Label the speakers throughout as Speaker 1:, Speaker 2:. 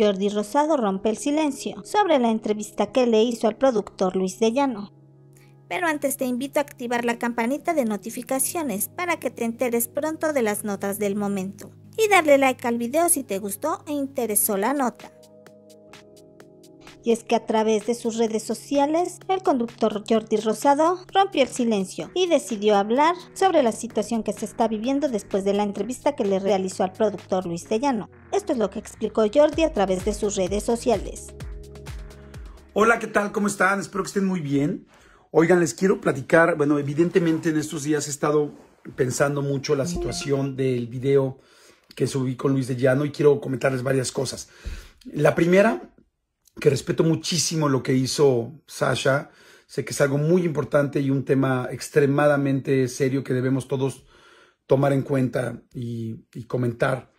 Speaker 1: Jordi Rosado rompe el silencio sobre la entrevista que le hizo al productor Luis de Llano. Pero antes te invito a activar la campanita de notificaciones para que te enteres pronto de las notas del momento. Y darle like al video si te gustó e interesó la nota. Y es que a través de sus redes sociales, el conductor Jordi Rosado rompió el silencio y decidió hablar sobre la situación que se está viviendo después de la entrevista que le realizó al productor Luis Dellano. Esto es lo que explicó Jordi a través de sus redes sociales.
Speaker 2: Hola, ¿qué tal? ¿Cómo están? Espero que estén muy bien. Oigan, les quiero platicar, bueno, evidentemente en estos días he estado pensando mucho la situación del video que subí con Luis de Llano y quiero comentarles varias cosas. La primera, que respeto muchísimo lo que hizo Sasha, sé que es algo muy importante y un tema extremadamente serio que debemos todos tomar en cuenta y, y comentar.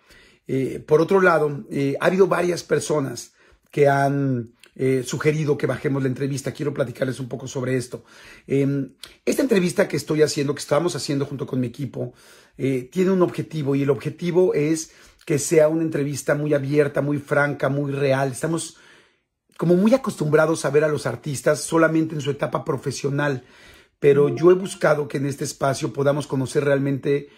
Speaker 2: Eh, por otro lado, eh, ha habido varias personas que han eh, sugerido que bajemos la entrevista. Quiero platicarles un poco sobre esto. Em, esta entrevista que estoy haciendo, que estábamos haciendo junto con mi equipo, tiene un objetivo y el objetivo es que sea una entrevista muy abierta, muy franca, muy real. Estamos como muy acostumbrados a ver a los artistas solamente en su etapa profesional, pero yo he buscado que en este espacio podamos conocer realmente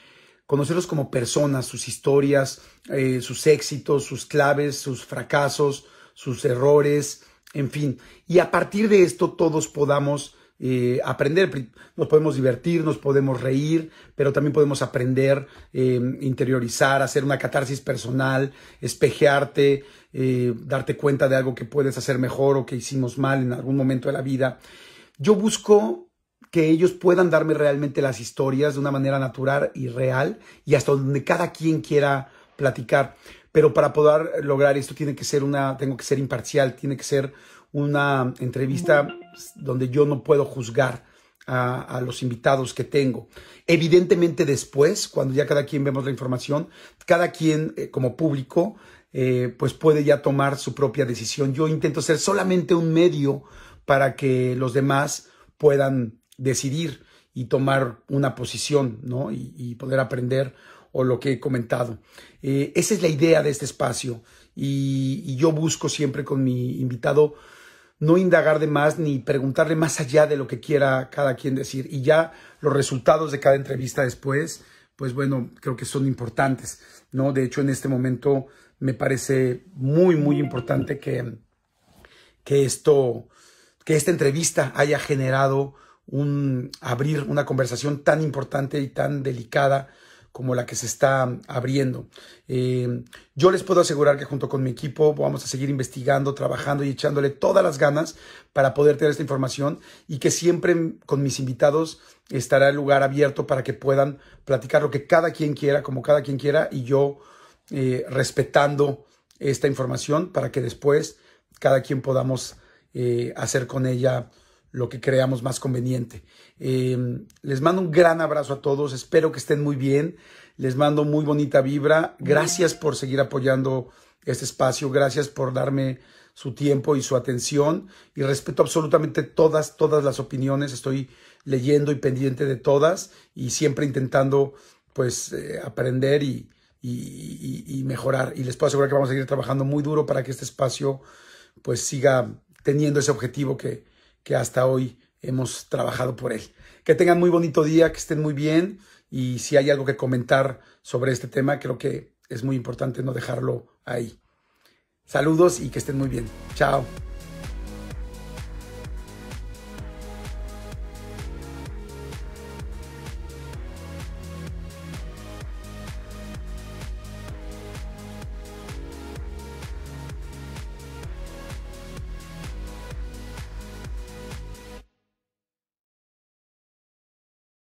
Speaker 2: conocerlos como personas, sus historias, eh, sus éxitos, sus claves, sus fracasos, sus errores, en fin. Y a partir de esto todos podamos eh, aprender, nos podemos divertir, nos podemos reír, pero también podemos aprender, em, interiorizar, hacer una catarsis personal, espejearte, eh, darte cuenta de algo que puedes hacer mejor o que hicimos mal en algún momento de la vida. Yo busco que ellos puedan darme realmente las historias de una manera natural y real y hasta donde cada quien quiera platicar. Pero para poder lograr esto tiene que ser una, tengo que ser imparcial, tiene que ser una entrevista donde yo no puedo juzgar a, los invitados que tengo. Evidentemente después, cuando ya cada quien vemos la información, cada quien eh, como público, eh, pues puede ya tomar su propia decisión. Yo intento ser solamente un medio para que los demás puedan decidir y tomar una posición, ¿no? Y, poder aprender o lo que he comentado. Eh, esa es la idea de este espacio y, yo busco siempre con mi invitado no indagar de más ni preguntarle más allá de lo que quiera cada quien decir. Y ya los resultados de cada entrevista después, pues bueno, creo que son importantes, ¿no? De hecho, en este momento me parece muy, muy importante que, que esto, que esta entrevista haya generado un abrir una conversación tan importante y tan delicada como la que se está abriendo. Eh, yo les puedo asegurar que junto con mi equipo vamos a seguir investigando, trabajando y echándole todas las ganas para poder tener esta información y que siempre con mis invitados estará el lugar abierto para que puedan platicar lo que cada quien quiera, como cada quien quiera, y yo eh, respetando esta información para que después cada quien podamos eh, hacer con ella lo que creamos más conveniente. Eh, les mando un gran abrazo a todos, espero que estén muy bien, les mando muy bonita vibra, gracias por seguir apoyando este espacio, gracias por darme su tiempo y su atención y respeto absolutamente todas, todas las opiniones, estoy leyendo y pendiente de todas y siempre intentando pues eh, aprender y, y, mejorar. Y les puedo asegurar que vamos a seguir trabajando muy duro para que este espacio pues siga teniendo ese objetivo que, que hasta hoy hemos trabajado por él. Que tengan muy bonito día, que estén muy bien y si hay algo que comentar sobre este tema, creo que es muy importante no dejarlo ahí. Saludos y que estén muy bien. Chao.